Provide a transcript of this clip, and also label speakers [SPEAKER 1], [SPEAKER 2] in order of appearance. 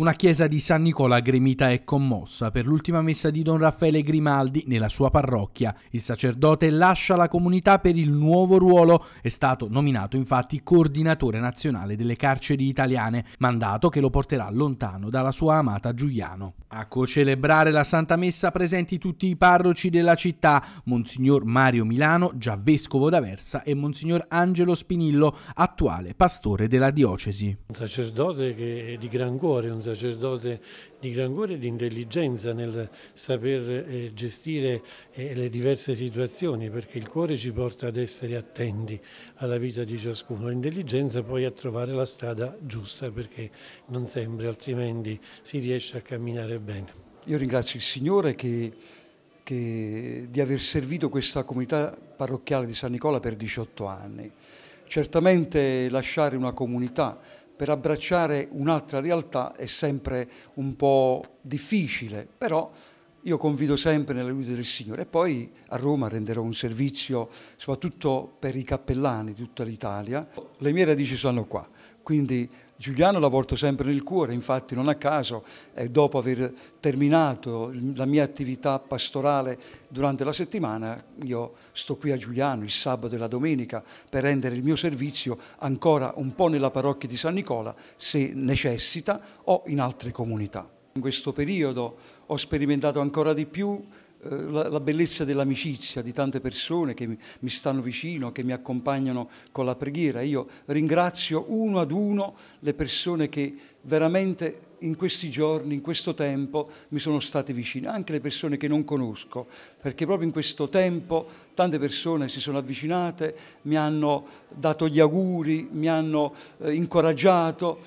[SPEAKER 1] Una chiesa di San Nicola gremita e commossa per l'ultima messa di Don Raffaele Grimaldi nella sua parrocchia. Il sacerdote lascia la comunità per il nuovo ruolo, è stato nominato infatti coordinatore nazionale delle carceri italiane, mandato che lo porterà lontano dalla sua amata Giuliano. A co-celebrare la Santa Messa presenti tutti i parroci della città, Monsignor Mario Milano, già vescovo d'Aversa, e Monsignor Angelo Spinillo, attuale pastore della diocesi. Un
[SPEAKER 2] sacerdote che è di gran cuore, un sacerdote sacerdote di gran cuore e di intelligenza nel saper eh, gestire eh, le diverse situazioni, perché il cuore ci porta ad essere attenti alla vita di ciascuno, l'intelligenza poi a trovare la strada giusta, perché non sempre altrimenti
[SPEAKER 3] si riesce a camminare bene. Io ringrazio il Signore che, che, di aver servito questa comunità parrocchiale di San Nicola per 18 anni. Certamente lasciare una comunità per abbracciare un'altra realtà è sempre un po' difficile, però io confido sempre nella guida del Signore e poi a Roma renderò un servizio soprattutto per i cappellani di tutta l'Italia le mie radici sono qua. Quindi Giuliano la porto sempre nel cuore, infatti non a caso, eh, dopo aver terminato la mia attività pastorale durante la settimana, io sto qui a Giuliano il sabato e la domenica per rendere il mio servizio ancora un po' nella parrocchia di San Nicola, se necessita, o in altre comunità. In questo periodo ho sperimentato ancora di più eh, la, la, bellezza dell'amicizia di tante persone che mi, mi, stanno vicino, che mi accompagnano con la preghiera. Io ringrazio uno ad uno le persone che veramente in questi giorni, in questo tempo, mi sono state vicine, anche le persone che non conosco, perché proprio in questo tempo tante persone si sono avvicinate, mi hanno dato gli auguri, mi hanno eh, incoraggiato